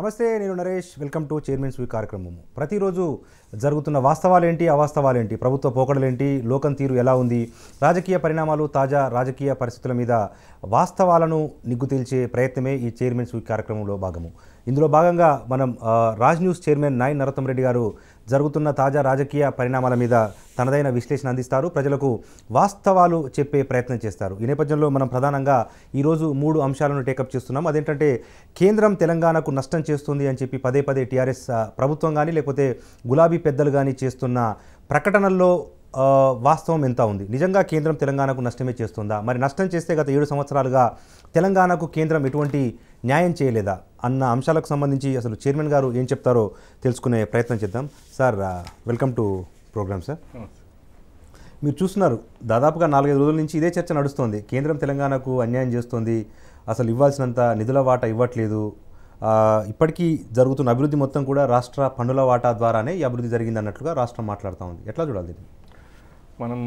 నమస్తే నేను Naresh welcome to chairman's view కార్యక్రమము ప్రతిరోజు జరుగుతున్న వాస్తవాలేంటి అవాస్తవాలేంటి ప్రభుత్వ పోకడలేంటి లోకం తీరు ఎలా ఉంది రాజకీయ పరిణామాలు తాజా రాజకీయ పరిస్థితుల మీద వాస్తవాలను నిగ్గుతీల్చే ప్రయత్నమే ఈ చైర్మన్స్ స్వీ కార్యక్రమంలో భాగము ఇందులో భాగంగా మనం రాజ్ న్యూస్ చైర్మన్ నాయన్ నరతం రెడ్డి గారు జరుగుతున్న తాజా రాజకీయ పరిణామాల మీద తనదైన విశ్లేషణ అందిస్తారు ప్రజలకు వాస్తవాలు చెప్పే ప్రయత్నం చేస్తారు ఈ నేపథ్యంలో మనం ప్రధానంగా ఈరోజు మూడు అంశాలను టేకప్ చేస్తున్నాం అదేంటంటే కేంద్రం తెలంగాణకు నష్టం చేస్తుంది అని చెప్పి పదే పదే టీఆర్ఎస్ ప్రభుత్వం కానీ లేకపోతే గులాబీ పెద్దలు కానీ చేస్తున్న ప్రకటనల్లో వాస్తవం ఎంత ఉంది నిజంగా కేంద్రం తెలంగాణకు నష్టమే చేస్తుందా మరి నష్టం చేస్తే గత ఏడు సంవత్సరాలుగా తెలంగాణకు కేంద్రం ఎటువంటి న్యాయం చేయలేదా అన్న అంశాలకు సంబంధించి అసలు చైర్మన్ గారు ఏం చెప్తారో తెలుసుకునే ప్రయత్నం చేద్దాం sir welcome to programme sir మీరు చూస్తున్నారు దాదాపుగా నాలుగైదు రోజుల నుంచి ఇదే చర్చ నడుస్తోంది కేంద్రం తెలంగాణకు అన్యాయం చేస్తోంది అసలు ఇవ్వాల్సినంత నిధుల వాటా ఇవ్వట్లేదు ఇప్పటికీ జరుగుతున్న అభివృద్ధి మొత్తం కూడా రాష్ట్ర పన్నుల వాటా ద్వారానే ఈ అభివృద్ధి జరిగింది అన్నట్లుగా రాష్ట్రం మాట్లాడుతూ ఉంది ఎట్లా చూడాలి దీన్ని మనం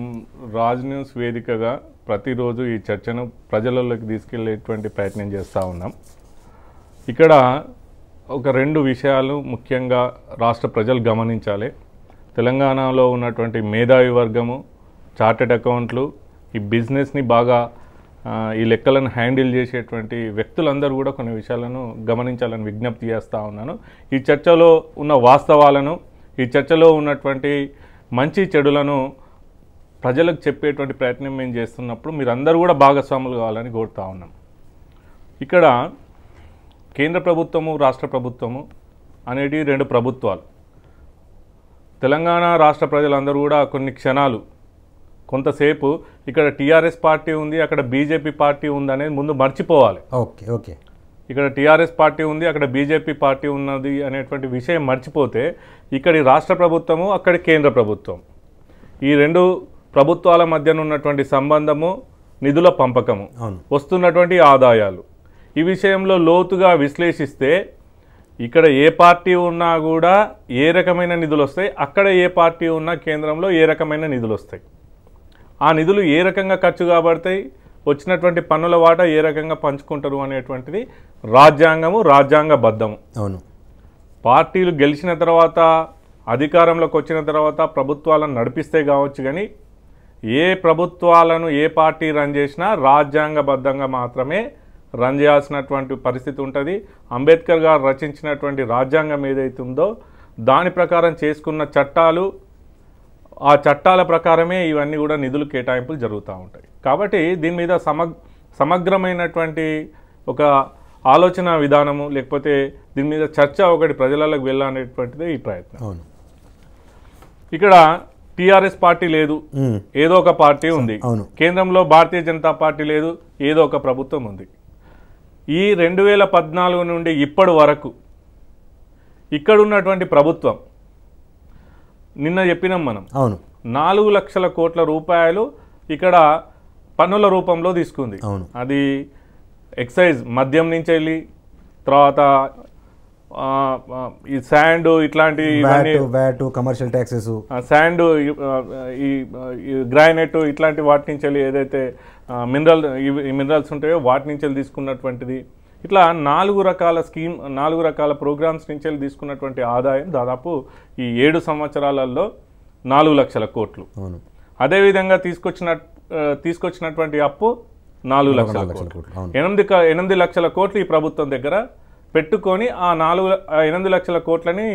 రాజ్ న్యూస్ వేదికగా ప్రతిరోజు ఈ చర్చను ప్రజలలోకి తీసుకెళ్లేటువంటి ప్రయత్నం చేస్తూ ఉన్నాం ఇక్కడ ఒక రెండు విషయాలు ముఖ్యంగా రాష్ట్ర ప్రజలు గమనించాలి తెలంగాణలో ఉన్నటువంటి మేధావి వర్గము చార్టెడ్ అకౌంట్లు ఈ బిజినెస్ని బాగా ఈ లెక్కలను హ్యాండిల్ చేసేటువంటి వ్యక్తులందరూ కూడా కొన్ని విషయాలను గమనించాలని విజ్ఞప్తి చేస్తూ ఉన్నాను ఈ చర్చలో ఉన్న వాస్తవాలను ఈ చర్చలో ఉన్నటువంటి మంచి చెడులను ప్రజలకు చెప్పేటువంటి ప్రయత్నం మేము చేస్తున్నప్పుడు మీరందరూ కూడా భాగస్వాములు కావాలని కోరుతా ఉన్నాం ఇక్కడ కేంద్ర ప్రభుత్వము రాష్ట్ర ప్రభుత్వము అనేటివి రెండు ప్రభుత్వాలు తెలంగాణ రాష్ట్ర ప్రజలందరూ కూడా కొన్ని క్షణాలు కొంతసేపు ఇక్కడ టీఆర్ఎస్ పార్టీ ఉంది అక్కడ బీజేపీ పార్టీ ఉంది అనేది ముందు మర్చిపోవాలి ఓకే ఓకే ఇక్కడ టీఆర్ఎస్ పార్టీ ఉంది అక్కడ బీజేపీ పార్టీ ఉన్నది అనేటువంటి విషయం మర్చిపోతే ఇక్కడి రాష్ట్ర ప్రభుత్వము అక్కడి కేంద్ర ప్రభుత్వం ఈ రెండు ప్రభుత్వాల ఉన్నటువంటి సంబంధము నిధుల పంపకము వస్తున్నటువంటి ఆదాయాలు ఈ విషయంలో లోతుగా విశ్లేషిస్తే ఇక్కడ ఏ పార్టీ ఉన్నా కూడా ఏ రకమైన నిధులు వస్తాయి అక్కడ ఏ పార్టీ ఉన్నా కేంద్రంలో ఏ రకమైన నిధులు వస్తాయి ఆ నిధులు ఏ రకంగా ఖర్చు కాబడతాయి వచ్చినటువంటి పన్నుల వాటా ఏ రకంగా పంచుకుంటారు అనేటువంటిది రాజ్యాంగము రాజ్యాంగబద్ధము అవును పార్టీలు గెలిచిన తర్వాత అధికారంలోకి వచ్చిన తర్వాత ప్రభుత్వాలను నడిపిస్తే కావచ్చు కానీ ఏ ప్రభుత్వాలను ఏ పార్టీ రన్ చేసినా రాజ్యాంగబద్ధంగా మాత్రమే రన్ చేయాల్సినటువంటి పరిస్థితి ఉంటుంది అంబేద్కర్ గారు రచించినటువంటి రాజ్యాంగం ఏదైతుందో దాని ప్రకారం చేసుకున్న చట్టాలు ఆ చట్టాల ప్రకారమే ఇవన్నీ కూడా నిధులు కేటాయింపులు జరుగుతూ ఉంటాయి కాబట్టి దీని మీద సమగ్రమైనటువంటి ఒక ఆలోచన విధానము లేకపోతే దీని మీద చర్చ ఒకటి ప్రజలకు వెళ్ళాలనేటువంటిదే ఈ ప్రయత్నం ఇక్కడ టిఆర్ఎస్ పార్టీ లేదు ఏదో ఒక పార్టీ ఉంది కేంద్రంలో భారతీయ జనతా పార్టీ లేదు ఏదో ఒక ప్రభుత్వం ఉంది ఈ రెండు వేల పద్నాలుగు నుండి ఇప్పటి వరకు ఇక్కడ ఉన్నటువంటి ప్రభుత్వం నిన్న చెప్పినాం మనం అవును నాలుగు లక్షల కోట్ల రూపాయలు ఇక్కడ పన్నుల రూపంలో తీసుకుంది అది ఎక్సైజ్ మద్యం నుంచి వెళ్ళి తర్వాత ఈ శాండ్ ఇట్లాంటి కమర్షియల్ ట్యాక్సెస్ శాండ్ ఈ గ్రానైట్ ఇట్లాంటి వాటి నుంచి వెళ్ళి ఏదైతే మినరల్ మినరల్స్ ఉంటాయో వాటి నుంచి వెళ్ళి తీసుకున్నటువంటిది ఇట్లా నాలుగు రకాల స్కీమ్ నాలుగు రకాల ప్రోగ్రామ్స్ నుంచి వెళ్ళి తీసుకున్నటువంటి ఆదాయం దాదాపు ఈ ఏడు సంవత్సరాలలో నాలుగు లక్షల కోట్లు అదేవిధంగా తీసుకొచ్చిన తీసుకొచ్చినటువంటి అప్పు నాలుగు లక్షల కోట్లు ఎనిమిది ఎనిమిది లక్షల కోట్లు ఈ ప్రభుత్వం దగ్గర పెట్టుకొని ఆ నాలుగు ఎనిమిది లక్షల కోట్లని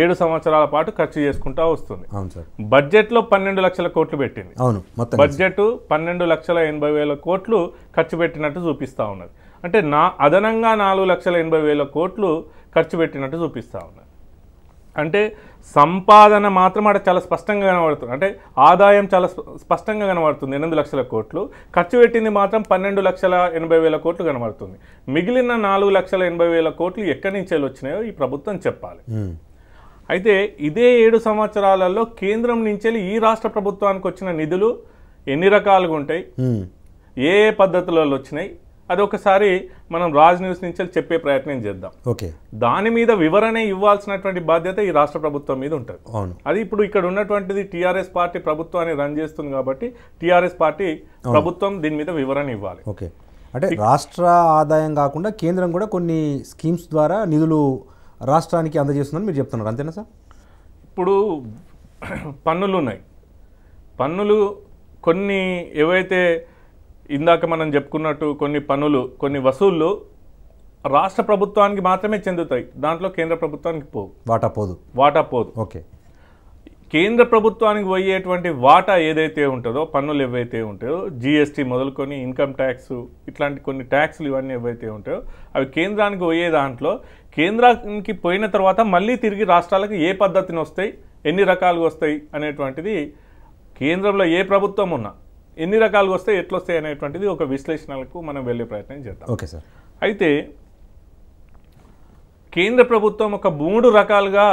ఏడు సంవత్సరాల పాటు ఖర్చు చేసుకుంటా వస్తుంది బడ్జెట్ లో బడ్జెట్లో పన్నెండు లక్షల కోట్లు పెట్టింది అవును బడ్జెట్ పన్నెండు లక్షల ఎనభై వేల కోట్లు ఖర్చు పెట్టినట్టు చూపిస్తా ఉన్నది అంటే నా అదనంగా నాలుగు లక్షల ఎనభై వేల కోట్లు ఖర్చు పెట్టినట్టు చూపిస్తా ఉన్నది అంటే సంపాదన మాత్రం ఆడ చాలా స్పష్టంగా కనబడుతుంది అంటే ఆదాయం చాలా స్పష్టంగా కనబడుతుంది ఎనిమిది లక్షల కోట్లు ఖర్చు పెట్టింది మాత్రం పన్నెండు లక్షల ఎనభై వేల కోట్లు కనబడుతుంది మిగిలిన నాలుగు లక్షల ఎనభై వేల కోట్లు ఎక్కడి నుంచి వచ్చినాయో ఈ ప్రభుత్వం చెప్పాలి అయితే ఇదే ఏడు సంవత్సరాలలో కేంద్రం నుంచి ఈ రాష్ట్ర ప్రభుత్వానికి వచ్చిన నిధులు ఎన్ని రకాలుగా ఉంటాయి ఏ ఏ పద్ధతులలో వచ్చినాయి అది ఒకసారి మనం రాజ్ న్యూస్ నుంచి చెప్పే ప్రయత్నం చేద్దాం ఓకే దాని మీద వివరణ ఇవ్వాల్సినటువంటి బాధ్యత ఈ రాష్ట్ర ప్రభుత్వం మీద ఉంటుంది అవును అది ఇప్పుడు ఇక్కడ ఉన్నటువంటిది టీఆర్ఎస్ పార్టీ ప్రభుత్వాన్ని రన్ చేస్తుంది కాబట్టి టీఆర్ఎస్ పార్టీ ప్రభుత్వం దీని మీద వివరణ ఇవ్వాలి ఓకే అంటే రాష్ట్ర ఆదాయం కాకుండా కేంద్రం కూడా కొన్ని స్కీమ్స్ ద్వారా నిధులు రాష్ట్రానికి అందజేస్తుందని మీరు చెప్తున్నారు అంతేనా సార్ ఇప్పుడు పన్నులు ఉన్నాయి పన్నులు కొన్ని ఏవైతే ఇందాక మనం చెప్పుకున్నట్టు కొన్ని పనులు కొన్ని వసూళ్ళు రాష్ట్ర ప్రభుత్వానికి మాత్రమే చెందుతాయి దాంట్లో కేంద్ర ప్రభుత్వానికి పోవు వాటా పోదు వాటా పోదు ఓకే కేంద్ర ప్రభుత్వానికి పోయేటువంటి వాటా ఏదైతే ఉంటుందో పన్నులు ఏవైతే ఉంటాయో జీఎస్టీ మొదలుకొని ఇన్కమ్ ట్యాక్స్ ఇట్లాంటి కొన్ని ట్యాక్స్లు ఇవన్నీ ఏవైతే ఉంటాయో అవి కేంద్రానికి పోయే దాంట్లో కేంద్రానికి పోయిన తర్వాత మళ్ళీ తిరిగి రాష్ట్రాలకు ఏ పద్ధతిని వస్తాయి ఎన్ని రకాలుగా వస్తాయి అనేటువంటిది కేంద్రంలో ఏ ప్రభుత్వం ఉన్నా ఎన్ని రకాలుగా వస్తే ఎట్లొస్తాయి అనేటువంటిది ఒక విశ్లేషణలకు మనం వెళ్ళే ప్రయత్నం చేద్దాం ఓకే సార్ అయితే కేంద్ర ప్రభుత్వం ఒక మూడు రకాలుగా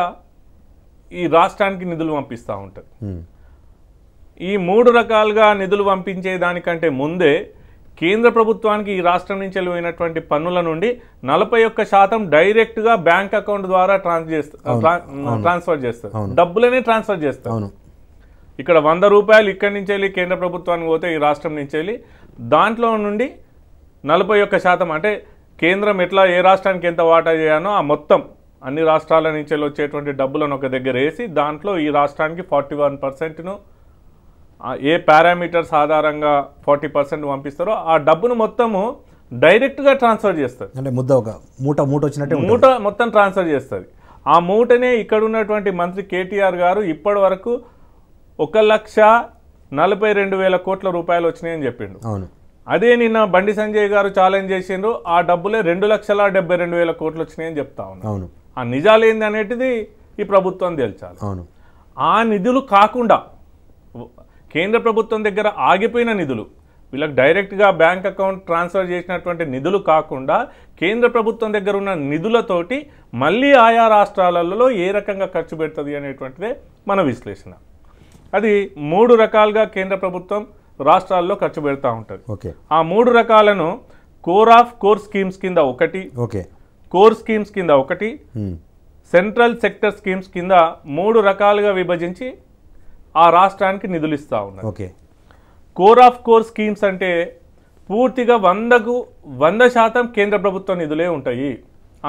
ఈ రాష్ట్రానికి నిధులు పంపిస్తూ ఉంటుంది ఈ మూడు రకాలుగా నిధులు పంపించే దానికంటే ముందే కేంద్ర ప్రభుత్వానికి ఈ రాష్ట్రం నుంచి వెళ్ళిపోయినటువంటి పన్నుల నుండి నలభై ఒక్క శాతం డైరెక్ట్గా బ్యాంక్ అకౌంట్ ద్వారా ట్రాన్స్ చేస్తారు ట్రాన్స్ఫర్ చేస్తారు డబ్బులనే ట్రాన్స్ఫర్ చేస్తారు ఇక్కడ వంద రూపాయలు ఇక్కడి నుంచి వెళ్ళి కేంద్ర ప్రభుత్వానికి పోతే ఈ రాష్ట్రం నుంచి వెళ్ళి దాంట్లో నుండి నలభై ఒక్క శాతం అంటే కేంద్రం ఎట్లా ఏ రాష్ట్రానికి ఎంత వాటా చేయానో ఆ మొత్తం అన్ని రాష్ట్రాల నుంచి వచ్చేటువంటి డబ్బులను ఒక దగ్గర వేసి దాంట్లో ఈ రాష్ట్రానికి ఫార్టీ వన్ పర్సెంట్ను ఏ పారామీటర్స్ ఆధారంగా ఫార్టీ పర్సెంట్ పంపిస్తారో ఆ డబ్బును మొత్తము డైరెక్ట్గా ట్రాన్స్ఫర్ చేస్తుంది అంటే ముద్ద ఒక మూట మూట వచ్చినట్టే మూట మొత్తం ట్రాన్స్ఫర్ చేస్తుంది ఆ మూటనే ఇక్కడ ఉన్నటువంటి మంత్రి కేటీఆర్ గారు ఇప్పటి వరకు ఒక లక్ష నలభై రెండు వేల కోట్ల రూపాయలు వచ్చినాయని చెప్పిండు అవును అదే నిన్న బండి సంజయ్ గారు ఛాలెంజ్ చేసిండ్రు ఆ డబ్బులే రెండు లక్షల డెబ్బై రెండు వేల కోట్లు వచ్చినాయని చెప్తా అవును ఆ నిజాలు ఏంది అనేటిది ఈ ప్రభుత్వం తేల్చాలి అవును ఆ నిధులు కాకుండా కేంద్ర ప్రభుత్వం దగ్గర ఆగిపోయిన నిధులు వీళ్ళకి డైరెక్ట్గా బ్యాంక్ అకౌంట్ ట్రాన్స్ఫర్ చేసినటువంటి నిధులు కాకుండా కేంద్ర ప్రభుత్వం దగ్గర ఉన్న నిధులతోటి మళ్ళీ ఆయా రాష్ట్రాలలో ఏ రకంగా ఖర్చు పెడుతుంది అనేటువంటిదే మన విశ్లేషణ అది మూడు రకాలుగా కేంద్ర ప్రభుత్వం రాష్ట్రాల్లో ఖర్చు పెడతా ఉంటుంది ఆ మూడు రకాలను కోర్ ఆఫ్ కోర్ స్కీమ్స్ కింద ఒకటి కోర్ స్కీమ్స్ కింద ఒకటి hmm. సెంట్రల్ సెక్టర్ స్కీమ్స్ కింద మూడు రకాలుగా విభజించి ఆ రాష్ట్రానికి నిధులు ఇస్తూ ఉన్నారు కోర్ ఆఫ్ కోర్ స్కీమ్స్ అంటే పూర్తిగా వందకు వంద శాతం కేంద్ర ప్రభుత్వం నిధులే ఉంటాయి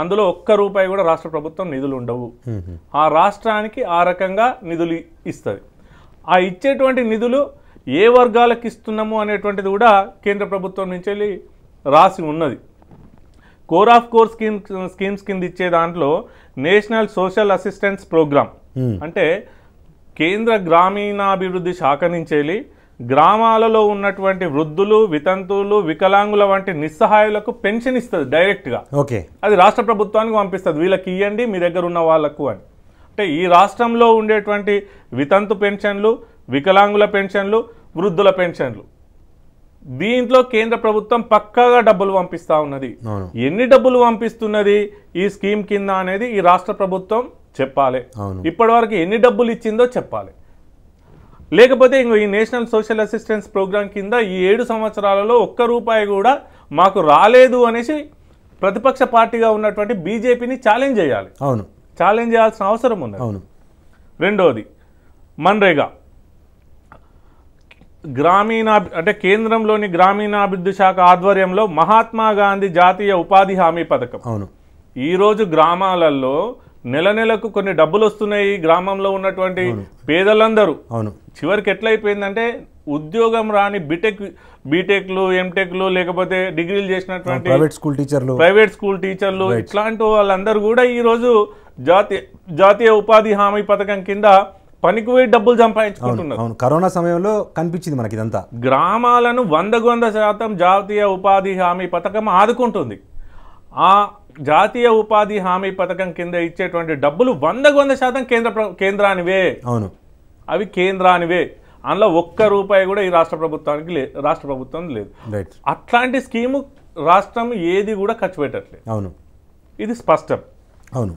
అందులో ఒక్క రూపాయి కూడా రాష్ట్ర ప్రభుత్వం నిధులు ఉండవు hmm, hmm. ఆ రాష్ట్రానికి ఆ రకంగా నిధులు ఇస్తుంది ఆ ఇచ్చేటువంటి నిధులు ఏ వర్గాలకు ఇస్తున్నాము అనేటువంటిది కూడా కేంద్ర ప్రభుత్వం నుంచి వెళ్ళి రాసి ఉన్నది core of core scheme schemes కింద ఇచ్చే దాంట్లో నేషనల్ సోషల్ అసిస్టెన్స్ ప్రోగ్రామ్ అంటే కేంద్ర గ్రామీణాభివృద్ధి శాఖ నుంచి వెళ్ళి గ్రామాలలో ఉన్నటువంటి వృద్ధులు వితంతువులు వికలాంగుల వంటి నిస్సహాయులకు పెన్షన్ ఇస్తుంది డైరెక్ట్గా ఓకే అది రాష్ట్ర ప్రభుత్వానికి పంపిస్తుంది వీళ్ళకి ఇవ్వండి మీ దగ్గర ఉన్న వాళ్ళకు అని అంటే ఈ రాష్ట్రంలో ఉండేటువంటి వితంతు పెన్షన్లు వికలాంగుల పెన్షన్లు వృద్ధుల పెన్షన్లు దీంట్లో కేంద్ర ప్రభుత్వం పక్కాగా డబ్బులు పంపిస్తూ ఉన్నది ఎన్ని డబ్బులు పంపిస్తున్నది ఈ స్కీమ్ కింద అనేది ఈ రాష్ట్ర ప్రభుత్వం చెప్పాలి ఇప్పటివరకు ఎన్ని డబ్బులు ఇచ్చిందో చెప్పాలి లేకపోతే ఇంకో ఈ నేషనల్ సోషల్ అసిస్టెన్స్ ప్రోగ్రాం కింద ఈ ఏడు సంవత్సరాలలో ఒక్క రూపాయి కూడా మాకు రాలేదు అనేసి ప్రతిపక్ష పార్టీగా ఉన్నటువంటి బీజేపీని ఛాలెంజ్ చేయాలి అవును ఛాలెంజ్ చేయాల్సిన అవసరం ఉంది అవును రెండవది మన్రేగా గ్రామీణ అంటే కేంద్రంలోని గ్రామీణాభివృద్ధి శాఖ ఆధ్వర్యంలో మహాత్మా గాంధీ జాతీయ ఉపాధి హామీ పథకం అవును ఈరోజు గ్రామాలలో నెల నెలకు కొన్ని డబ్బులు వస్తున్నాయి గ్రామంలో ఉన్నటువంటి పేదలందరూ అవును చివరికి ఎట్లయిపోయిందంటే ఉద్యోగం రాని బిటెక్ బీటెక్లు ఎంటెక్లు లేకపోతే డిగ్రీలు చేసినటువంటి ప్రైవేట్ స్కూల్ టీచర్లు ప్రైవేట్ స్కూల్ టీచర్లు ఇట్లాంటి వాళ్ళందరూ కూడా ఈరోజు జాతీయ జాతీయ ఉపాధి హామీ పథకం కింద పనికి పోయి డబ్బులు సంపాదించుకుంటున్నారు అవును కరోనా సమయంలో కనిపించింది మనకి ఇదంతా గ్రామాలను వందకు వంద శాతం జాతీయ ఉపాధి హామీ పథకం ఆదుకుంటుంది ఆ జాతీయ ఉపాధి హామీ పథకం కింద ఇచ్చేటువంటి డబ్బులు వందకు వంద శాతం కేంద్ర కేంద్రానివే అవును అవి కేంద్రానివే అందులో ఒక్క రూపాయి కూడా ఈ రాష్ట్ర ప్రభుత్వానికి రాష్ట్ర ప్రభుత్వం లేదు అట్లాంటి స్కీము రాష్ట్రం ఏది కూడా ఖర్చు పెట్టట్లేదు అవును ఇది స్పష్టం అవును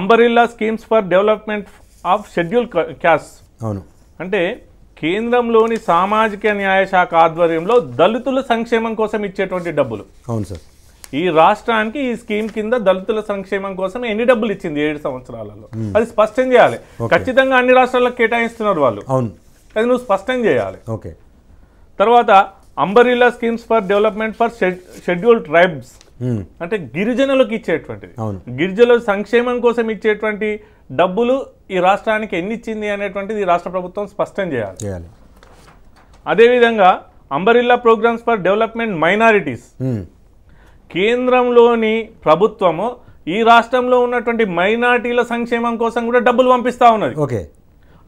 umbrella schemes for development of schedule caste అవును అంటే కేంద్రంలోని సామాజిక న్యాయ శాఖ ఆధ్వర్యంలో దళితుల సంక్షేమం కోసం ఇచ్చేటువంటి డబ్బులు అవును సార్ ఈ రాష్ట్రానికి ఈ స్కీమ్ కింద దళితుల సంక్షేమం కోసం ఎన్ని డబ్బులు ఇచ్చింది ఏడు సంవత్సరాలలో అది స్పష్టం చేయాలి ఖచ్చితంగా అన్ని రాష్ట్రాలకు కేటాయిస్తున్నారు వాళ్ళు అవును అది నువ్వు స్పష్టం చేయాలి ఓకే తర్వాత umbrella schemes for development for scheduled tribes Hmm. అంటే గిరిజనులకు ఇచ్చేటువంటిది గిరిజనుల సంక్షేమం కోసం ఇచ్చేటువంటి డబ్బులు ఈ రాష్ట్రానికి ఎన్ని ఇచ్చింది అనేటువంటిది రాష్ట్ర ప్రభుత్వం స్పష్టం చేయాలి అదేవిధంగా umbrella programmes for development minorities hmm. కేంద్రంలోని ప్రభుత్వము ఈ రాష్ట్రంలో ఉన్నటువంటి మైనార్టీల సంక్షేమం కోసం కూడా డబ్బులు పంపిస్తూ ఉన్నది ఓకే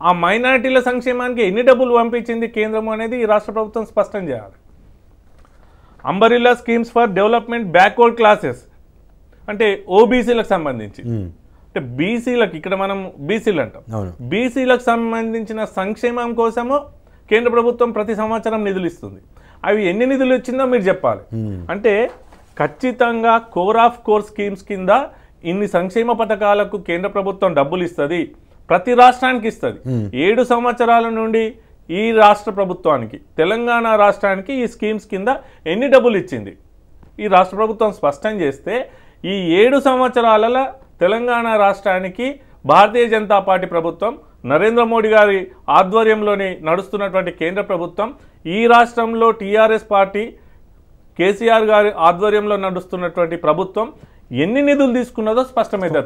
ఆ మైనార్టీల సంక్షేమానికి ఎన్ని డబ్బులు పంపించింది కేంద్రం అనేది ఈ రాష్ట్ర ప్రభుత్వం స్పష్టం చేయాలి umbrella schemes for development backward classes అంటే ఓబీసీలకు సంబంధించి అంటే బీసీలకు ఇక్కడ మనం బీసీలు అంటాం బీసీలకు సంబంధించిన సంక్షేమం కోసము కేంద్ర ప్రభుత్వం ప్రతి సంవత్సరం నిధులు ఇస్తుంది అవి ఎన్ని నిధులు ఇచ్చిందో మీరు చెప్పాలి అంటే ఖచ్చితంగా కోర్ ఆఫ్ కోర్ స్కీమ్స్ కింద ఇన్ని సంక్షేమ పథకాలకు కేంద్ర ప్రభుత్వం డబ్బులు ఇస్తుంది ప్రతి రాష్ట్రానికి ఇస్తుంది ఏడు సంవత్సరాల నుండి ఈ రాష్ట్ర ప్రభుత్వానికి తెలంగాణ రాష్ట్రానికి ఈ స్కీమ్స్ కింద ఎన్ని డబ్బులు ఇచ్చింది ఈ రాష్ట్ర ప్రభుత్వం స్పష్టం చేస్తే ఈ ఏడు సంవత్సరాల తెలంగాణ రాష్ట్రానికి భారతీయ జనతా పార్టీ ప్రభుత్వం నరేంద్ర మోడీ గారి ఆధ్వర్యంలోని నడుస్తున్నటువంటి కేంద్ర ప్రభుత్వం ఈ రాష్ట్రంలో టీఆర్ఎస్ పార్టీ కేసీఆర్ గారి ఆధ్వర్యంలో నడుస్తున్నటువంటి ప్రభుత్వం ఎన్ని నిధులు తీసుకున్నదో స్పష్టమైతే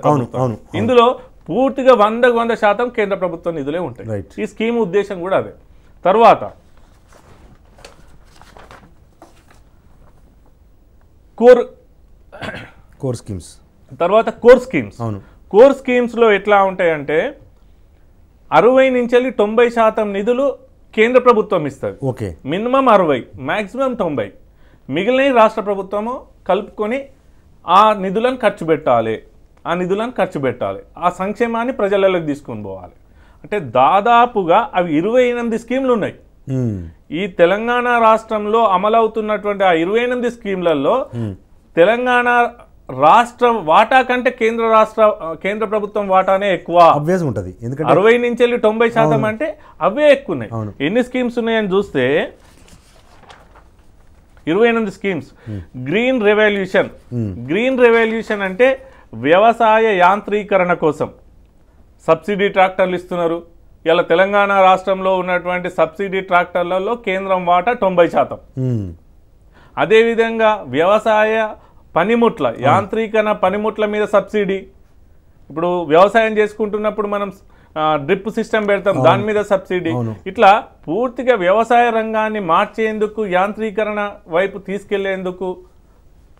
ఇందులో పూర్తిగా వందకు వంద శాతం కేంద్ర ప్రభుత్వం నిధులే ఉంటాయి ఈ స్కీమ్ ఉద్దేశం కూడా అదే తర్వాత కోర్ కోర్ స్కీమ్స్ తర్వాత కోర్ స్కీమ్స్ అవును కోర్ స్కీమ్స్లో ఎట్లా ఉంటాయంటే అరవై నుంచి తొంభై శాతం నిధులు కేంద్ర ప్రభుత్వం ఇస్తుంది ఓకే మినిమం అరవై మ్యాక్సిమం తొంభై మిగిలిన రాష్ట్ర ప్రభుత్వము కలుపుకొని ఆ నిధులను ఖర్చు పెట్టాలి ఆ నిధులను ఖర్చు పెట్టాలి ఆ సంక్షేమాన్ని ప్రజలలోకి తీసుకొని పోవాలి అంటే దాదాపుగా అవి ఇరవై ఎనిమిది స్కీమ్లు ఉన్నాయి ఈ తెలంగాణ రాష్ట్రంలో అమలవుతున్నటువంటి ఆ ఇరవై ఎనిమిది స్కీమ్లలో తెలంగాణ రాష్ట్ర వాటా కంటే కేంద్ర రాష్ట్ర కేంద్ర ప్రభుత్వం వాటానే ఎక్కువ ఉంటుంది ఎందుకంటే అరవై నుంచి వెళ్ళి తొంభై శాతం అంటే అవే ఎక్కువ ఉన్నాయి ఎన్ని స్కీమ్స్ ఉన్నాయని చూస్తే ఇరవై ఎనిమిది schemes green revolution green revolution అంటే వ్యవసాయ యాంత్రీకరణ కోసం సబ్సిడీ ట్రాక్టర్లు ఇస్తున్నారు ఇలా తెలంగాణ రాష్ట్రంలో ఉన్నటువంటి సబ్సిడీ ట్రాక్టర్లలో కేంద్రం వాటా తొంభై శాతం అదేవిధంగా వ్యవసాయ పనిముట్ల యాంత్రీకరణ పనిముట్ల మీద సబ్సిడీ ఇప్పుడు వ్యవసాయం చేసుకుంటున్నప్పుడు మనం డ్రిప్ సిస్టమ్ పెడతాం దాని మీద సబ్సిడీ ఇట్లా పూర్తిగా వ్యవసాయ రంగాన్ని మార్చేందుకు యాంత్రీకరణ వైపు తీసుకెళ్లేందుకు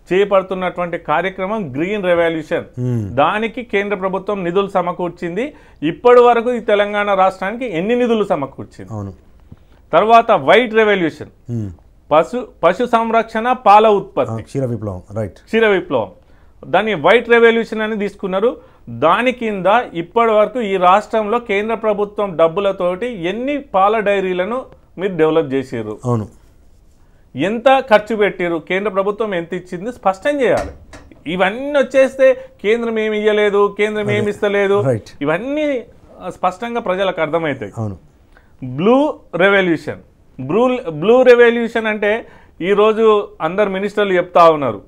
చేపడుతున్నటువంటి కార్యక్రమం గ్రీన్ రెవల్యూషన్ hmm. దానికి కేంద్ర ప్రభుత్వం నిధులు సమకూర్చింది ఇప్పటి వరకు ఈ తెలంగాణ రాష్ట్రానికి ఎన్ని నిధులు సమకూర్చింది తర్వాత వైట్ రెవల్యూషన్ hmm. పశు పశు సంరక్షణ పాల ఉత్పత్తి క్షీర విప్లవం రైట్ క్షీర విప్లవం దాన్ని వైట్ రెవల్యూషన్ అని తీసుకున్నారు దాని కింద ఇప్పటి వరకు ఈ రాష్ట్రంలో కేంద్ర ప్రభుత్వం డబ్బులతోటి ఎన్ని పాల డైరీలను మీరు డెవలప్ చేసారు అవును ఎంత ఖర్చు పెట్టారు కేంద్ర ప్రభుత్వం ఎంత ఇచ్చింది స్పష్టం చేయాలి ఇవన్నీ వచ్చేస్తే కేంద్రం ఏమి ఇవ్వలేదు కేంద్రం ఏమి ఇస్తలేదు ఇవన్నీ స్పష్టంగా ప్రజలకు అర్థమవుతాయి blue revolution blue blue revolution అంటే ఈరోజు అందరు మినిస్టర్లు చెప్తా ఉన్నారు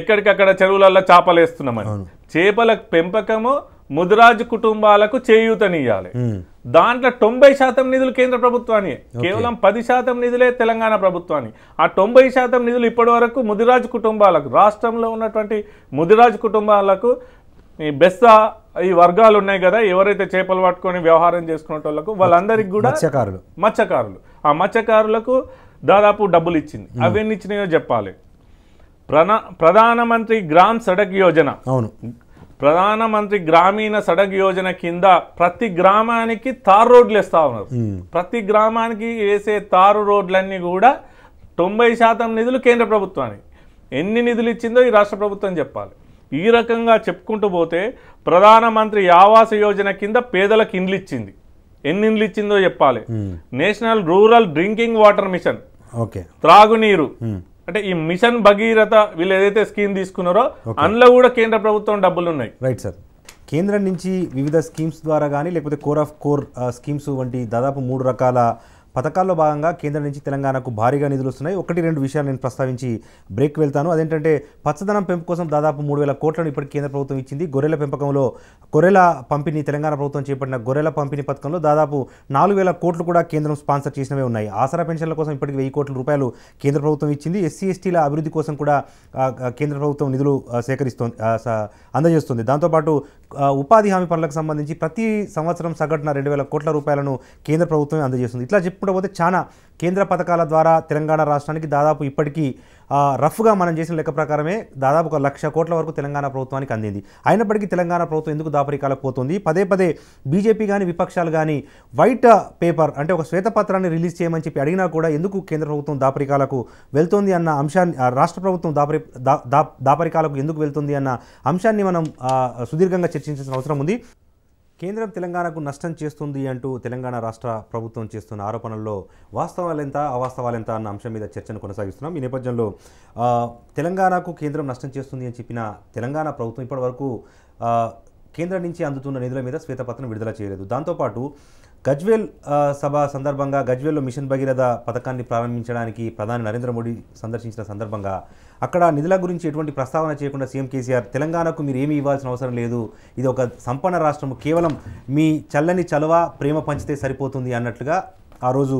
ఎక్కడికక్కడ చెరువులల్లో చేపలు వేస్తున్నామని చేపల పెంపకము ముదిరాజ్ కుటుంబాలకు చేయూతనియాలి దాంట్లో తొంభై శాతం నిధులు కేంద్ర ప్రభుత్వాన్ని కేవలం పది శాతం నిధులే తెలంగాణ ప్రభుత్వాన్ని ఆ తొంభై శాతం నిధులు ఇప్పటి వరకు ముదిరాజ్ కుటుంబాలకు రాష్ట్రంలో ఉన్నటువంటి ముదిరాజ్ కుటుంబాలకు ఈ బెస్త ఈ వర్గాలు ఉన్నాయి కదా ఎవరైతే చేపలు పట్టుకొని వ్యవహారం చేసుకునే వాళ్ళకు వాళ్ళందరికీ కూడా మత్స్యకారులు మత్స్యకారులు ఆ మత్స్యకారులకు దాదాపు డబ్బులు ఇచ్చింది అవన్నీ ఇచ్చినాయో చెప్పాలి ప్రధానమంత్రి గ్రామ్ సడక్ యోజన అవును ప్రధానమంత్రి గ్రామీణ సడక్ యోజన కింద ప్రతి గ్రామానికి తారు రోడ్లు ఇస్తా ఉన్నారు ప్రతి గ్రామానికి వేసే తారు రోడ్లన్నీ కూడా తొంభై శాతం నిధులు కేంద్ర ప్రభుత్వానికి ఎన్ని నిధులు ఇచ్చిందో ఈ రాష్ట్ర ప్రభుత్వం చెప్పాలి ఈ రకంగా చెప్పుకుంటూ పోతే ప్రధానమంత్రి ఆవాస యోజన కింద పేదలకు ఇండ్లు ఇచ్చింది ఎన్ని ఇండ్లు ఇచ్చిందో చెప్పాలి national rural drinking water mission okay త్రాగునీరు అంటే ఈ మిషన్ భగీరథ వీళ్ళు ఏదైతే స్కీమ్ తీసుకున్నారో అందులో కూడా కేంద్ర ప్రభుత్వం డబ్బులు ఉన్నాయి రైట్ సార్ కేంద్రం నుంచి వివిధ స్కీమ్స్ ద్వారా కానీ లేకపోతే కోర్ ఆఫ్ కోర్ స్కీమ్స్ వంటి దాదాపు మూడు రకాల పథకాల్లో భాగంగా కేంద్రం నుంచి తెలంగాణకు భారీగా నిధులు వస్తున్నాయి ఒకటి రెండు విషయాలు నేను ప్రస్తావించి బ్రేక్ వెళ్తాను అదేంటంటే పచ్చదనం పెంపు కోసం దాదాపు మూడు వేల కోట్లను ఇప్పటికి కేంద్ర ప్రభుత్వం ఇచ్చింది గొర్రెల పెంపకంలో గొర్రెల పంపిణీ తెలంగాణ ప్రభుత్వం చేపట్టిన గొర్రెల పంపిణీ పథకంలో దాదాపు నాలుగు వేల కోట్లు కూడా కేంద్రం స్పాన్సర్ చేసినవే ఉన్నాయి ఆసరా పెన్షన్ల కోసం ఇప్పటికి వెయ్యి కోట్ల రూపాయలు కేంద్ర ప్రభుత్వం ఇచ్చింది ఎస్సీ ఎస్టీల అభివృద్ధి కోసం కూడా కేంద్ర ప్రభుత్వం నిధులు సేకరిస్తోంది అందజేస్తుంది దాంతోపాటు ఉపాధి హామీ పనులకు సంబంధించి ప్రతి సంవత్సరం సగటున రెండు వేల కోట్ల రూపాయలను కేంద్ర ప్రభుత్వం అందజేస్తుంది ఇట్లా చెప్పు చెప్పుకుంటూ చాలా కేంద్ర పథకాల ద్వారా తెలంగాణ రాష్ట్రానికి దాదాపు ఇప్పటికీ రఫ్గా మనం చేసిన లెక్క ప్రకారమే దాదాపు ఒక లక్ష కోట్ల వరకు తెలంగాణ ప్రభుత్వానికి అందింది అయినప్పటికీ తెలంగాణ ప్రభుత్వం ఎందుకు దాపరికాలకు పోతుంది పదే పదే బీజేపీ కానీ విపక్షాలు కానీ వైట్ పేపర్ అంటే ఒక శ్వేతపత్రాన్ని రిలీజ్ చేయమని చెప్పి అడిగినా కూడా ఎందుకు కేంద్ర ప్రభుత్వం దాపరికాలకు వెళ్తుంది అన్న అంశాన్ని రాష్ట్ర ప్రభుత్వం దాపరి దాపరికాలకు ఎందుకు వెళ్తుంది అన్న అంశాన్ని మనం సుదీర్ఘంగా చర్చించాల్సిన అవసరం ఉంది కేంద్రం తెలంగాణకు నష్టం చేస్తుంది అంటూ తెలంగాణ రాష్ట్ర ప్రభుత్వం చేస్తున్న ఆరోపణల్లో వాస్తవాలెంత అవాస్తవాలెంత అన్న అంశం మీద చర్చను కొనసాగిస్తున్నాం ఈ నేపథ్యంలో తెలంగాణకు కేంద్రం నష్టం చేస్తుంది అని చెప్పిన తెలంగాణ ప్రభుత్వం ఇప్పటివరకు కేంద్రం నుంచి అందుతున్న నిధుల మీద శ్వేతపత్రం విడుదల చేయలేదు దాంతోపాటు గజ్వేల్ సభ సందర్భంగా గజ్వేల్లో మిషన్ భగీరథ పథకాన్ని ప్రారంభించడానికి ప్రధాని నరేంద్ర మోడీ సందర్శించిన సందర్భంగా అక్కడ నిధుల గురించి ఎటువంటి ప్రస్తావన చేయకుండా సీఎం కేసీఆర్ తెలంగాణకు మీరు ఏమీ ఇవ్వాల్సిన అవసరం లేదు ఇది ఒక సంపన్న రాష్ట్రము కేవలం మీ చల్లని చలవ ప్రేమ పంచితే సరిపోతుంది అన్నట్లుగా ఆ రోజు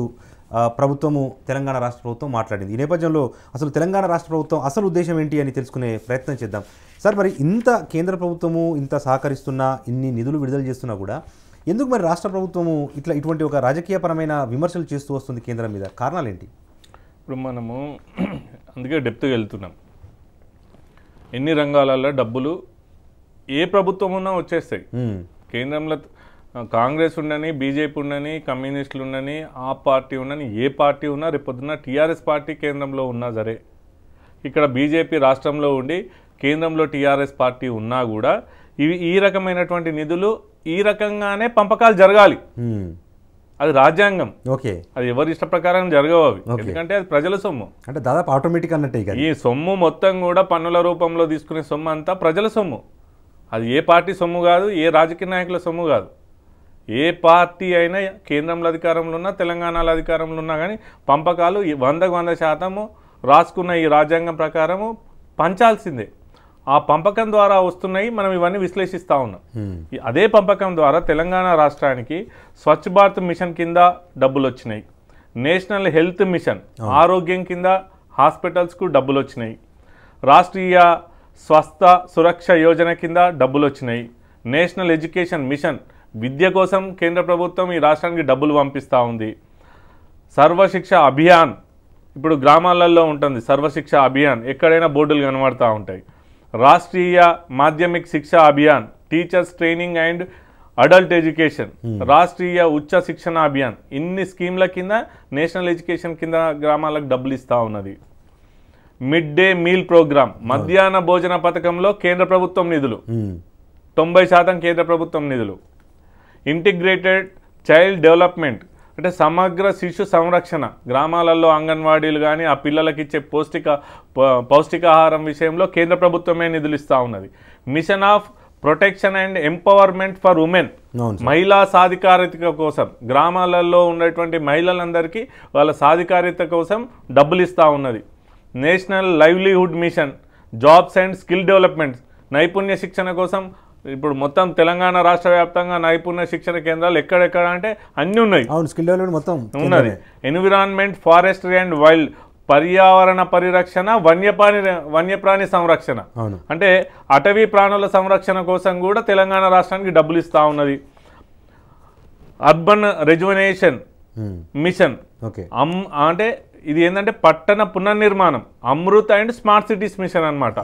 ప్రభుత్వము తెలంగాణ రాష్ట్ర ప్రభుత్వం మాట్లాడింది ఈ నేపథ్యంలో అసలు తెలంగాణ రాష్ట్ర ప్రభుత్వం అసలు ఉద్దేశం ఏంటి అని తెలుసుకునే ప్రయత్నం చేద్దాం సార్ మరి ఇంత కేంద్ర ప్రభుత్వము ఇంత సహకరిస్తున్నా ఇన్ని నిధులు విడుదల చేస్తున్నా కూడా ఎందుకు మరి రాష్ట్ర ప్రభుత్వము ఇట్లా ఇటువంటి ఒక రాజకీయపరమైన విమర్శలు చేస్తూ వస్తుంది కేంద్రం మీద కారణాలు ఏంటి ఇప్పుడు మనము అందుకే డెప్త్కి వెళ్తున్నాం ఎన్ని రంగాలలో డబ్బులు ఏ ప్రభుత్వం ఉన్నా వచ్చేస్తాయి కేంద్రంలో కాంగ్రెస్ ఉండని బీజేపీ ఉండని కమ్యూనిస్టులు ఉండని ఆ పార్టీ ఉండని ఏ పార్టీ ఉన్నా రేపొద్దున్న టీఆర్ఎస్ పార్టీ కేంద్రంలో ఉన్నా సరే ఇక్కడ బీజేపీ రాష్ట్రంలో ఉండి కేంద్రంలో టీఆర్ఎస్ పార్టీ ఉన్నా కూడా ఇవి ఈ రకమైనటువంటి నిధులు ఈ రకంగానే పంపకాలు జరగాలి అది రాజ్యాంగం ఓకే అది ఎవరి ఇష్ట ప్రకారం జరగవు ఎందుకంటే అది ప్రజల సొమ్ము అంటే దాదాపు ఆటోమేటిక్ అన్నట్టే ఈ సొమ్ము మొత్తం కూడా పన్నుల రూపంలో తీసుకునే సొమ్ము అంతా ప్రజల సొమ్ము అది ఏ పార్టీ సొమ్ము కాదు ఏ రాజకీయ నాయకుల సొమ్ము కాదు ఏ పార్టీ అయినా కేంద్రంలో అధికారంలో ఉన్నా తెలంగాణలో అధికారంలో ఉన్నా కానీ పంపకాలు వందకు వంద శాతము రాసుకున్న ఈ రాజ్యాంగం ప్రకారము పంచాల్సిందే ఆ పంపకం ద్వారా వస్తున్నాయి మనం ఇవన్నీ విశ్లేషిస్తూ ఉన్నాం hmm. అదే పంపకం ద్వారా తెలంగాణ రాష్ట్రానికి స్వచ్ఛ భారత్ మిషన్ కింద డబ్బులు వచ్చినాయి నేషనల్ హెల్త్ మిషన్ ఆరోగ్యం కింద హాస్పిటల్స్కు డబ్బులు వచ్చినాయి రాష్ట్రీయ స్వస్థ సురక్ష యోజన కింద డబ్బులు వచ్చినాయి నేషనల్ ఎడ్యుకేషన్ మిషన్ విద్య కోసం కేంద్ర ప్రభుత్వం ఈ రాష్ట్రానికి డబ్బులు పంపిస్తూ ఉంది సర్వశిక్ష అభియాన్ ఇప్పుడు గ్రామాలలో ఉంటుంది సర్వశిక్ష అభియాన్ ఎక్కడైనా బోర్డులు కనబడుతూ ఉంటాయి Rashtriya Madhyamik Shiksha Abhiyan teachers training and adult education Rashtriya Uchch Shikshan Abhiyan ఇన్ని స్కీమ్ల కింద నేషనల్ ఎడ్యుకేషన్ కింద గ్రామాలకు డబ్బులు ఇస్తూ ఉన్నది mid day meal programme hmm. మధ్యాహ్న భోజన పథకంలో కేంద్ర ప్రభుత్వం నిధులు hmm. తొంభై శాతం కేంద్ర ప్రభుత్వం నిధులు ఇంటిగ్రేటెడ్ చైల్డ్ డెవలప్మెంట్ అంటే సమగ్ర శిశు సంరక్షణ గ్రామాలలో అంగన్వాడీలు కానీ ఆ పిల్లలకి ఇచ్చే పౌష్టిక పౌష్టికాహారం విషయంలో కేంద్ర ప్రభుత్వమే నిధులు ఇస్తూ ఉన్నది mission of protection and empowerment for women మహిళా సాధికారిత కోసం గ్రామాలలో ఉన్నటువంటి మహిళలందరికీ వాళ్ళ సాధికారిత కోసం డబ్బులు ఇస్తూ ఉన్నది national livelihood mission jobs and skill development నైపుణ్య శిక్షణ కోసం ఇప్పుడు మొత్తం తెలంగాణ రాష్ట్ర వ్యాప్తంగా నైపుణ్య శిక్షణ కేంద్రాలు ఎక్కడెక్కడ అంటే అన్నీ ఉన్నాయి అవును స్కిల్ మొత్తం ఉన్నది ఎన్విరాన్మెంట్ ఫారెస్టరీ అండ్ వైల్డ్ పర్యావరణ పరిరక్షణ వన్యప్రాణి వన్యప్రాణి సంరక్షణ అంటే అటవీ ప్రాణుల సంరక్షణ కోసం కూడా తెలంగాణ రాష్ట్రానికి డబ్బులు ఇస్తూ ఉన్నది అర్బన్ రెజ్యునేషన్ మిషన్ ఓకే అంటే ఇది ఏంటంటే పట్టణ పునర్నిర్మాణం Amrut and smart cities mission అనమాట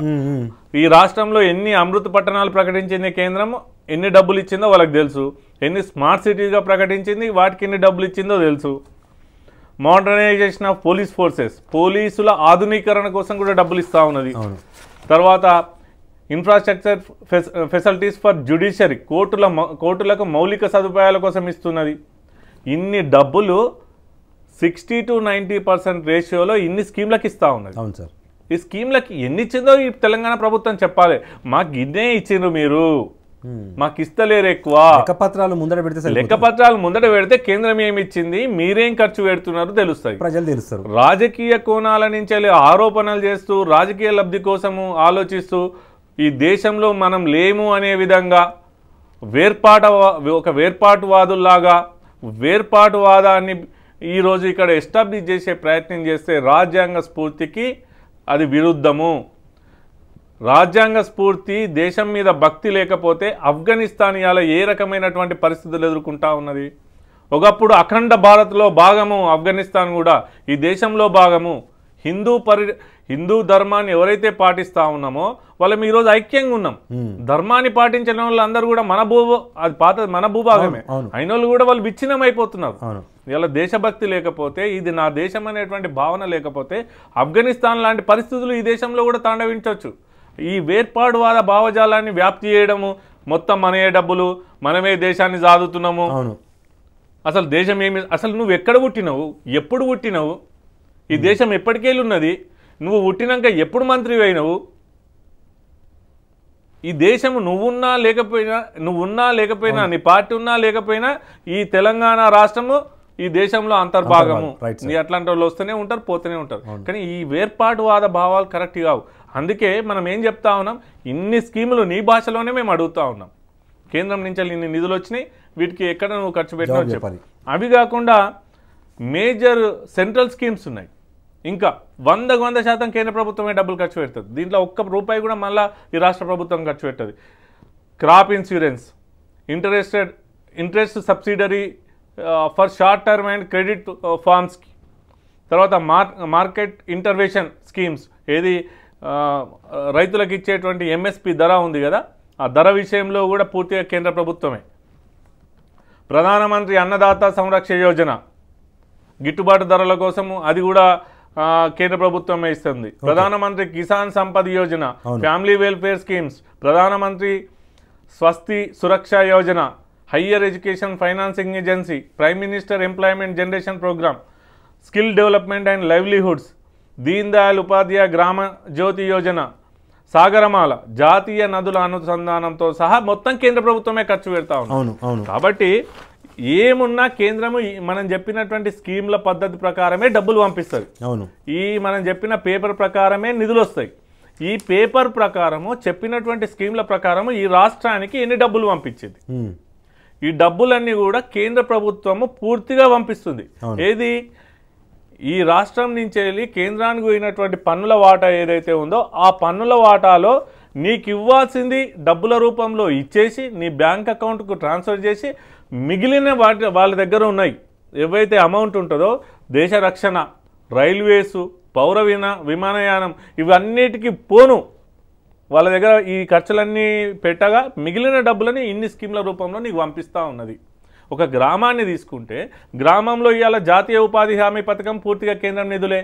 ఈ రాష్ట్రంలో ఎన్ని అమృత్ పట్టణాలు ప్రకటించింది కేంద్రం ఎన్ని డబ్బులు ఇచ్చిందో వాళ్ళకి తెలుసు ఎన్ని స్మార్ట్ సిటీస్గా ప్రకటించింది వాటికి ఎన్ని డబ్బులు ఇచ్చిందో తెలుసు మోడర్నైజేషన్ ఆఫ్ పోలీస్ ఫోర్సెస్ పోలీసుల ఆధునీకరణ కోసం కూడా డబ్బులు ఇస్తూ ఉన్నది తర్వాత ఇన్ఫ్రాస్ట్రక్చర్ ఫెసిలిటీస్ ఫర్ జ్యుడిషియరీ కోర్టుల కోర్టులకు మౌలిక సదుపాయాల కోసం ఇస్తున్నది ఇన్ని డబ్బులు సిక్స్టీ టు నైంటీ పర్సెంట్ రేషియోలో ఇన్ని స్కీమ్లకు ఇస్తా ఉన్నది అవును సార్ ఈ స్కీమ్లకి ఎన్ని ఇచ్చిందో ఈ తెలంగాణ ప్రభుత్వం చెప్పాలి మాకు ఇదే ఇచ్చిండ్రు మీరు మాకు ఇస్తలేరు ఎక్కువ లెక్కపత్రాలు ముందర పెడితే లెక్కపత్రాలు ముందర పెడితే కేంద్రం ఏమి ఇచ్చింది మీరేం ఖర్చు పెడుతున్నారు తెలుస్తాయి ప్రజలు తెలుస్తారు రాజకీయ కోణాల నుంచి ఆరోపణలు చేస్తూ రాజకీయ లబ్ధి కోసము ఆలోచిస్తూ ఈ దేశంలో మనం లేము అనే విధంగా వేర్పాట ఒక వేర్పాటువాదుల్లాగా వేర్పాటువాదాన్ని ఈరోజు ఇక్కడ ఎస్టాబ్లిష్ చేసే ప్రయత్నం చేస్తే రాజ్యాంగ స్ఫూర్తికి అది విరుద్ధము రాజ్యాంగ స్ఫూర్తి దేశం మీద భక్తి లేకపోతే ఆఫ్ఘనిస్తాన్ ఇవాళ ఏ రకమైనటువంటి పరిస్థితులు ఎదుర్కొంటా ఉన్నది ఒకప్పుడు అఖండ భారత్లో భాగము ఆఫ్ఘనిస్తాన్ కూడా ఈ దేశంలో భాగము హిందూ పరి హిందూ ధర్మాన్ని ఎవరైతే పాటిస్తూ ఉన్నామో వాళ్ళం ఈరోజు ఐక్యంగా ఉన్నాం ధర్మాన్ని పాటించిన వాళ్ళందరూ అందరూ కూడా మన భూ అది పాత మన భూభాగమే అయిన వాళ్ళు కూడా వాళ్ళు విచ్ఛిన్నం అయిపోతున్నారు ఇలా దేశభక్తి లేకపోతే ఇది నా దేశం అనేటువంటి భావన లేకపోతే ఆఫ్ఘనిస్తాన్ లాంటి పరిస్థితులు ఈ దేశంలో కూడా తాండవించవచ్చు ఈ వేర్పాడు వాద భావజాలాన్ని వ్యాప్తి చేయడము మొత్తం మనయే డబ్బులు మనమే దేశాన్ని సాదుతున్నాము అసలు దేశం ఏమి అసలు నువ్వు ఎక్కడ పుట్టినవు ఎప్పుడు పుట్టినవు ఈ దేశం ఎప్పటికేళ్ళున్నది నువ్వు పుట్టినాక ఎప్పుడు మంత్రి అయినవు ఈ దేశం నువ్వున్నా లేకపోయినా నువ్వున్నా లేకపోయినా నీ పార్టీ ఉన్నా లేకపోయినా ఈ తెలంగాణ రాష్ట్రము ఈ దేశంలో అంతర్భాగము నీ అట్లాంటి వాళ్ళు వస్తూనే ఉంటారు పోతూనే ఉంటారు కానీ ఈ వేర్పాటువాద భావాలు కరెక్ట్ కావు అందుకే మనం ఏం చెప్తా ఉన్నాం ఇన్ని స్కీములు నీ భాషలోనే మేము అడుగుతా ఉన్నాం కేంద్రం నుంచి ఇన్ని నిధులు వచ్చినాయి వీటికి ఎక్కడ నువ్వు ఖర్చు పెట్టావు చెప్పాలి అవి కాకుండా మేజర్ సెంట్రల్ స్కీమ్స్ ఉన్నాయి ఇంకా వందకు వంద శాతం కేంద్ర ప్రభుత్వమే డబ్బులు ఖర్చు పెడుతుంది దీంట్లో ఒక్క రూపాయి కూడా మళ్ళీ ఈ రాష్ట్ర ప్రభుత్వం ఖర్చు పెట్టదు crop insurance interested interest subsidiary for short term and credit ఫార్మ్స్కి తర్వాత మార్ మార్కెట్ ఇంటర్వేషన్ స్కీమ్స్ ఏది రైతులకు ఇచ్చేటువంటి ఎంఎస్పి ధర ఉంది కదా ఆ ధర విషయంలో కూడా పూర్తిగా కేంద్ర ప్రభుత్వమే ప్రధానమంత్రి అన్నదాత సంరక్ష యోజన గిట్టుబాటు ధరల కోసం అది కూడా కేంద్ర ప్రభుత్వమే ఇస్తుంది ప్రధానమంత్రి కిసాన్ సంపద యోజన ఫ్యామిలీ వెల్ఫేర్ స్కీమ్స్ ప్రధానమంత్రి స్వస్తి సురక్ష యోజన higher education financing agency prime minister employment generation programme skill development and livelihoods Deen Dayal Upadhyaya Gram జ్యోతి యోజన సాగరమాల జాతీయ నదుల అనుసంధానంతో సహా మొత్తం కేంద్ర ప్రభుత్వమే ఖర్చు పెడతా ఉంది కాబట్టి ఏమున్నా కేంద్రము మనం చెప్పినటువంటి స్కీమ్ల పద్ధతి ప్రకారమే డబ్బులు పంపిస్తుంది అవును ఈ మనం చెప్పిన పేపర్ ప్రకారమే నిధులు వస్తాయి ఈ పేపర్ ప్రకారము చెప్పినటువంటి స్కీమ్ల ప్రకారము ఈ రాష్ట్రానికి ఎన్ని డబ్బులు పంపించేది ఈ డబ్బులన్నీ కూడా కేంద్ర ప్రభుత్వము పూర్తిగా పంపిస్తుంది ఏది ఈ రాష్ట్రం నుంచి వెళ్ళి కేంద్రానికి పోయినటువంటి పన్నుల వాటా ఏదైతే ఉందో ఆ పన్నుల వాటాలో నీకు ఇవ్వాల్సింది డబ్బుల రూపంలో ఇచ్చేసి నీ బ్యాంక్ అకౌంట్కు ట్రాన్స్ఫర్ చేసి మిగిలిన వాటి వాళ్ళ దగ్గర ఉన్నాయి ఏవైతే అమౌంట్ ఉంటుందో దేశ రక్షణ రైల్వేసు పౌర విమానయానం ఇవన్నిటికీ పోను వాళ్ళ దగ్గర ఈ ఖర్చులన్నీ పెట్టగా మిగిలిన డబ్బులని ఇన్ని స్కీమ్ల రూపంలో నీకు పంపిస్తూ ఉన్నది ఒక గ్రామాన్ని తీసుకుంటే గ్రామంలో ఇవాళ జాతీయ ఉపాధి హామీ పథకం పూర్తిగా కేంద్రం నిధులే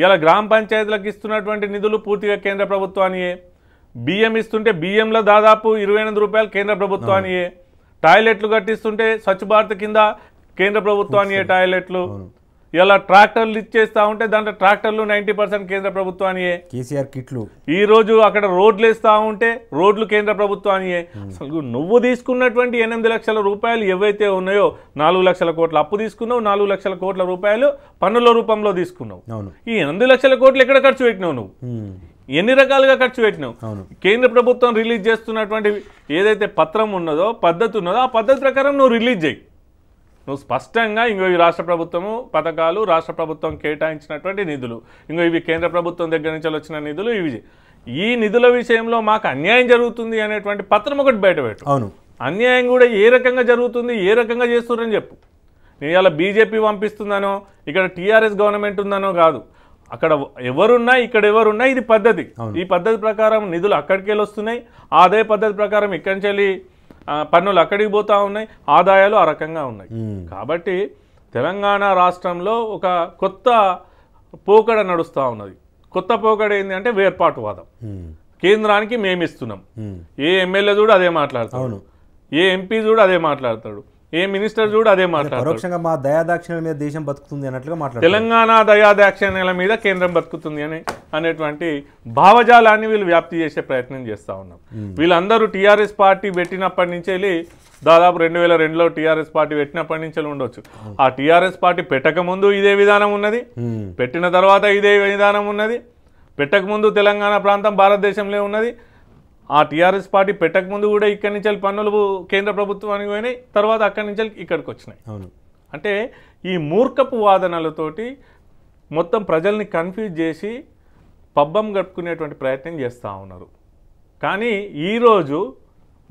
ఇవాళ గ్రామ పంచాయతీలకు ఇస్తున్నటువంటి నిధులు పూర్తిగా కేంద్ర ప్రభుత్వానియే బియ్యం ఇస్తుంటే బియ్యంలో దాదాపు ఇరవై ఎనిమిది రూపాయలు కేంద్ర ప్రభుత్వానియే టాయిలెట్లు కట్టిస్తుంటే స్వచ్ఛ భారత్ కింద కేంద్ర ప్రభుత్వానియే టాయిలెట్లు ఇలా ట్రాక్టర్లు ఇచ్చేస్తా ఉంటే దాంట్లో ట్రాక్టర్లు నైంటీ పర్సెంట్ కేంద్ర ప్రభుత్వానియే కేసీఆర్ కిట్లు ఈ రోజు అక్కడ రోడ్లు ఇస్తా ఉంటే రోడ్లు కేంద్ర ప్రభుత్వానియే అసలు నువ్వు తీసుకున్నటువంటి ఎనిమిది లక్షల రూపాయలు ఏవైతే ఉన్నాయో నాలుగు లక్షల కోట్ల అప్పు తీసుకున్నావు నాలుగు లక్షల కోట్ల రూపాయలు పన్నుల రూపంలో తీసుకున్నావు ఈ ఎనిమిది లక్షల కోట్లు ఎక్కడ ఖర్చు పెట్టినావు నువ్వు ఎన్ని రకాలుగా ఖర్చు పెట్టినావు కేంద్ర ప్రభుత్వం రిలీజ్ చేస్తున్నటువంటి ఏదైతే పత్రం ఉన్నదో పద్ధతి ఉన్నదో ఆ పద్ధతి ప్రకారం నువ్వు రిలీజ్ చేయి నువ్వు స్పష్టంగా ఇంకో ఈ రాష్ట్ర ప్రభుత్వము పథకాలు రాష్ట్ర ప్రభుత్వం కేటాయించినటువంటి నిధులు ఇంకో ఇవి కేంద్ర ప్రభుత్వం దగ్గర నుంచి వచ్చిన నిధులు ఇవి ఈ నిధుల విషయంలో మాకు అన్యాయం జరుగుతుంది అనేటువంటి పత్రం ఒకటి బయటపెట్టు అవును అన్యాయం కూడా ఏ రకంగా జరుగుతుంది ఏ రకంగా చేస్తున్నారని చెప్పు నేను ఇలా బీజేపీ పంపిస్తుందనో ఇక్కడ టీఆర్ఎస్ గవర్నమెంట్ ఉందనో కాదు అక్కడ ఎవరున్నా ఇక్కడ ఎవరున్నా ఇది పద్ధతి ఈ పద్ధతి ప్రకారం నిధులు అక్కడికి వస్తున్నాయి అదే పద్ధతి ప్రకారం ఇక్కడి నుంచి వెళ్ళి పన్నులు అక్కడికి పోతూ ఉన్నాయి ఆదాయాలు ఆ రకంగా ఉన్నాయి కాబట్టి తెలంగాణ రాష్ట్రంలో ఒక కొత్త పోకడ నడుస్తూ ఉన్నది కొత్త పోకడ ఏంటి అంటే వేర్పాటువాదం కేంద్రానికి మేమిస్తున్నాం ఏ ఎమ్మెల్యే చూడు అదే మాట్లాడతాడు ఏ ఎంపీ చూడు అదే మాట్లాడతాడు ఏ మినిస్టర్ చూడు అదే మాట్లాడుతుంది మా దయాదాక్షిణ్యాల మీద దేశం బతుకుతుంది అన్నట్లుగా మాట్లాడు తెలంగాణ దయాదాక్షిణ్యాల మీద కేంద్రం బతుకుతుంది అని అనేటువంటి భావజాలాన్ని వీళ్ళు వ్యాప్తి చేసే ప్రయత్నం చేస్తూ ఉన్నాం వీళ్ళందరూ టీఆర్ఎస్ పార్టీ పెట్టినప్పటి నుంచి వెళ్ళి దాదాపు రెండు వేల రెండులో టీఆర్ఎస్ పార్టీ పెట్టినప్పటి నుంచి ఉండొచ్చు ఆ టీఆర్ఎస్ పార్టీ పెట్టకముందు ఇదే విధానం ఉన్నది పెట్టిన తర్వాత ఇదే విధానం ఉన్నది పెట్టకముందు తెలంగాణ ప్రాంతం భారతదేశంలో ఉన్నది ఆ టీఆర్ఎస్ పార్టీ పెట్టక ముందు కూడా ఇక్కడి నుంచి వెళ్ళి పన్నులు కేంద్ర ప్రభుత్వానికి పోయినాయి తర్వాత అక్కడి నుంచి ఇక్కడికి వచ్చినాయి అవును అంటే ఈ మూర్ఖపు వాదనలతోటి మొత్తం ప్రజల్ని కన్ఫ్యూజ్ చేసి పబ్బం గడుపుకునేటువంటి ప్రయత్నం చేస్తూ ఉన్నారు కానీ ఈరోజు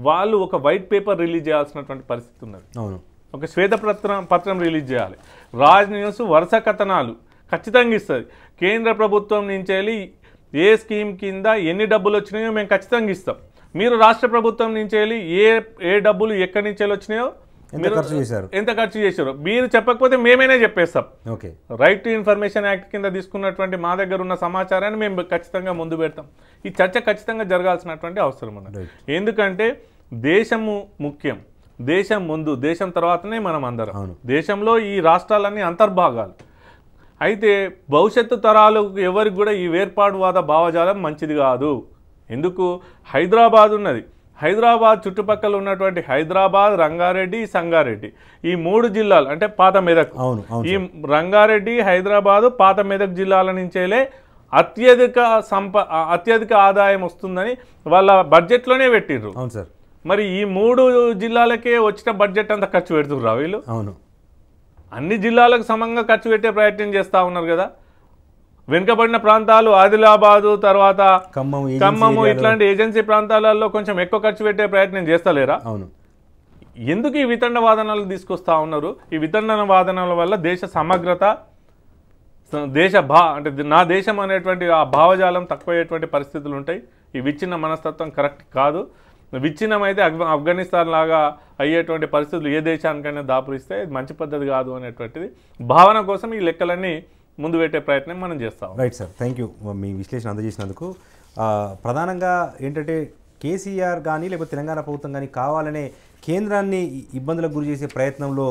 వాళ్ళు ఒక వైట్ పేపర్ రిలీజ్ చేయాల్సినటువంటి పరిస్థితి ఉన్నది అవును ఒక శ్వేతపత్ర పత్రం రిలీజ్ చేయాలి రాజ్ న్యూస్ వరుస కథనాలు ఖచ్చితంగా ఇస్తుంది కేంద్ర ప్రభుత్వం నుంచి వెళ్ళి ఏ స్కీమ్ కింద ఎన్ని డబ్బులు వచ్చినాయో మేము ఖచ్చితంగా ఇస్తాం మీరు రాష్ట్ర ప్రభుత్వం నుంచి వెళ్ళి ఏ ఏ డబ్బులు ఎక్కడి నుంచి వచ్చినాయో ఎంత ఖర్చు చేశారు మీరు చెప్పకపోతే మేమైనా చెప్పేస్తాం okay right to information act కింద తీసుకున్నటువంటి మా దగ్గర ఉన్న సమాచారాన్ని మేము ఖచ్చితంగా ముందు పెడతాం ఈ చర్చ ఖచ్చితంగా జరగాల్సినటువంటి అవసరం ఉన్నది ఎందుకంటే దేశము ముఖ్యం దేశం ముందు దేశం తర్వాతనే మనం అందరం దేశంలో ఈ రాష్ట్రాలన్నీ అంతర్భాగాలు అయితే భవిష్యత్తు తరాలు ఎవరికి కూడా ఈ వేర్పాటువాద భావజాలం మంచిది కాదు ఎందుకు హైదరాబాద్ ఉన్నది హైదరాబాద్ చుట్టుపక్కల ఉన్నటువంటి హైదరాబాద్ రంగారెడ్డి సంగారెడ్డి ఈ మూడు జిల్లాలు అంటే పాత మెదక్ ఈ రంగారెడ్డి హైదరాబాదు పాత మెదక్ జిల్లాల నుంచేలే అత్యధిక సంప అత్యధిక ఆదాయం వస్తుందని వాళ్ళ బడ్జెట్లోనే పెట్టిర్రు అవును సార్ మరి ఈ మూడు జిల్లాలకే వచ్చిన బడ్జెట్ అంతా ఖర్చు పెడుతుర్రా వీళ్ళు అవును అన్ని జిల్లాలకు సమంగా ఖర్చు పెట్టే ప్రయత్నం చేస్తూ ఉన్నారు కదా వెనుకబడిన ప్రాంతాలు ఆదిలాబాదు తర్వాత ఖమ్మము ఇట్లాంటి ఏజెన్సీ ప్రాంతాలలో కొంచెం ఎక్కువ ఖర్చు పెట్టే ప్రయత్నం చేస్తలేరా అవును ఎందుకు ఈ వితండ వాదనలు తీసుకొస్తా ఉన్నారు ఈ వితండన వాదనల వల్ల దేశ సమగ్రత దేశ భా అంటే నా దేశం అనేటువంటి ఆ భావజాలం అయ్యేటువంటి పరిస్థితులు ఉంటాయి ఈ విచ్ఛిన్న మనస్తత్వం కరెక్ట్ కాదు విచ్ఛిన్నమైతే ఆఫ్ఘనిస్తాన్ లాగా అయ్యేటువంటి పరిస్థితులు ఏ దేశానికైనా దాపురిస్తే మంచి పద్ధతి కాదు అనేటువంటిది భావన కోసం ఈ లెక్కలన్నీ ముందు పెట్టే ప్రయత్నం మనం చేస్తాం రైట్ సార్ థ్యాంక్ యూ మీ విశ్లేషణ అందజేసినందుకు ప్రధానంగా ఏంటంటే కేసీఆర్ కానీ లేకపోతే తెలంగాణ ప్రభుత్వం కానీ కావాలనే కేంద్రాన్ని ఇబ్బందులకు గురి చేసే ప్రయత్నంలో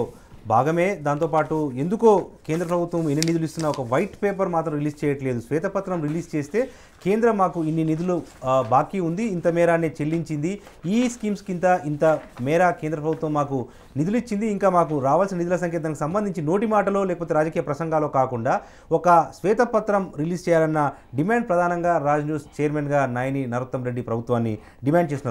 భాగమే దాంతోపాటు ఎందుకో కేంద్ర ప్రభుత్వం ఎన్ని నిధులు ఇస్తున్నా ఒక వైట్ పేపర్ మాత్రం రిలీజ్ చేయట్లేదు శ్వేతపత్రం రిలీజ్ చేస్తే కేంద్రం మాకు ఇన్ని నిధులు బాకీ ఉంది ఇంత మేరానే చెల్లించింది ఈ స్కీమ్స్ కింద ఇంత మేర కేంద్ర ప్రభుత్వం మాకు నిధులు ఇచ్చింది ఇంకా మాకు రావాల్సిన నిధుల సంకేతానికి సంబంధించి నోటి మాటలో లేకపోతే రాజకీయ ప్రసంగాలో కాకుండా ఒక శ్వేతపత్రం రిలీజ్ చేయాలన్న డిమాండ్ ప్రధానంగా రాజ్ న్యూస్ చైర్మన్గా నాయని నరోత్తం రెడ్డి ప్రభుత్వాన్ని డిమాండ్ చేస్తున్నారు